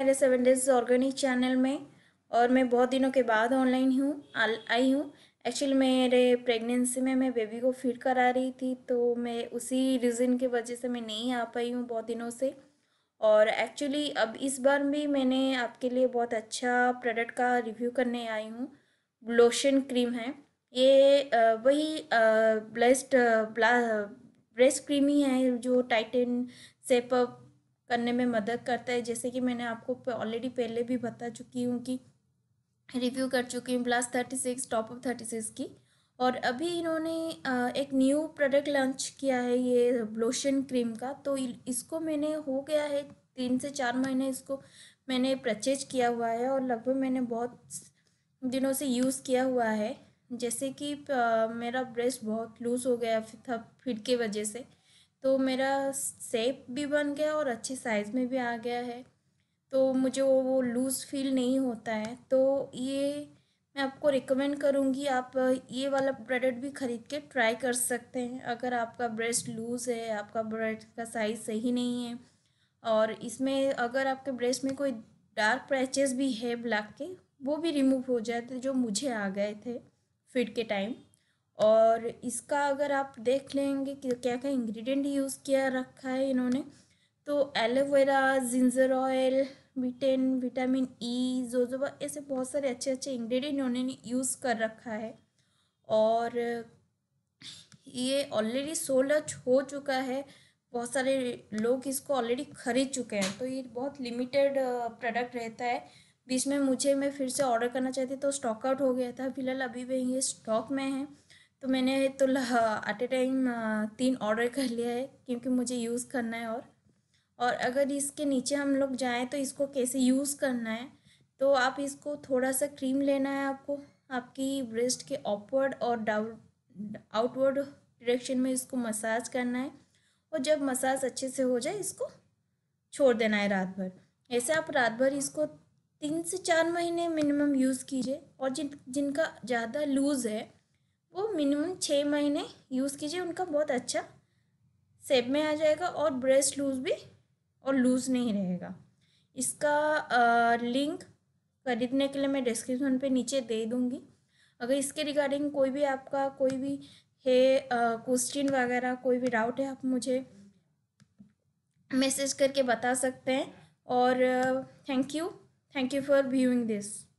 hello seven days organic channel में और मैं बहुत दिनों के बाद ऑनलाइन हूँ आई हूँ एक्चुअली मेरे प्रेगनेंसी में मैं बेबी को फीड करा रही थी तो मैं उसी रीज़न के वजह से मैं नहीं आ पाई हूँ बहुत दिनों से और एक्चुअली अब इस बार भी मैंने आपके लिए बहुत अच्छा प्रोडक्ट का रिव्यू करने आई हूँ लोशन क्रीम है ये वही ब्लेस्ड ब्ला ब्रेस्ट क्रीम ही है जो टाइटन सेपअप करने में मदद करता है जैसे कि मैंने आपको ऑलरेडी पहले भी बता चुकी हूँ कि रिव्यू कर चुकी हूँ blast thirty six top of thirty six की और अभी इन्होंने एक न्यू प्रोडक्ट लॉन्च किया है ये ब्लोशन क्रीम का तो इसको मैंने हो गया है तीन से चार महीने इसको मैंने परचेज किया हुआ है और लगभग मैंने बहुत दिनों से यूज़ किया हुआ है जैसे कि मेरा ब्रेस्ट बहुत लूज़ हो गया था फिट के वजह से तो मेरा सेप भी बन गया और अच्छे साइज़ में भी आ गया है तो मुझे वो वो लूज़ फील नहीं होता है तो ये मैं आपको रिकमेंड करूँगी आप ये वाला प्रोडक्ट भी ख़रीद के ट्राई कर सकते हैं अगर आपका ब्रेस्ट लूज़ है आपका ब्रेस्ट का साइज़ सही नहीं है और इसमें अगर आपके ब्रेस्ट में कोई डार्क पैचेस भी है ब्लैक के वो भी रिमूव हो थे तो जो मुझे आ गए थे फिट के टाइम और इसका अगर आप देख लेंगे कि क्या क्या इंग्रेडिएंट यूज़ किया रखा है इन्होंने तो एलोवेरा जिंजर ऑयल विटेन विटामिन ई जोजोबा ऐसे बहुत सारे अच्छे अच्छे इंग्रेडिएंट इन्होंने यूज़ कर रखा है और ये ऑलरेडी सोलच हो चुका है बहुत सारे लोग इसको ऑलरेडी ख़रीद चुके हैं तो ये बहुत लिमिटेड प्रोडक्ट रहता है बीच में मुझे मैं फिर से ऑर्डर करना चाहती तो स्टॉक आउट हो गया था फिलहाल अभी भी ये स्टॉक में है तो मैंने तो एट ए टाइम तीन ऑर्डर कर लिया है क्योंकि मुझे यूज़ करना है और और अगर इसके नीचे हम लोग जाएँ तो इसको कैसे यूज़ करना है तो आप इसको थोड़ा सा क्रीम लेना है आपको आपकी ब्रेस्ट के अपवर्ड और डाउन आउटवर्ड डायरेक्शन में इसको मसाज करना है और जब मसाज अच्छे से हो जाए इसको छोड़ देना है रात भर ऐसे आप रात भर इसको तीन से चार महीने मिनिमम यूज़ कीजिए और जिन जिनका ज़्यादा लूज़ है वो मिनिमम छः महीने यूज़ कीजिए उनका बहुत अच्छा सेप में आ जाएगा और ब्रेस्ट लूज़ भी और लूज़ नहीं रहेगा इसका आ, लिंक खरीदने के लिए मैं डिस्क्रिप्शन पे नीचे दे दूँगी अगर इसके रिगार्डिंग कोई भी आपका कोई भी है क्वेश्चन वगैरह कोई भी डाउट है आप मुझे मैसेज करके बता सकते हैं और thank you thank you for viewing this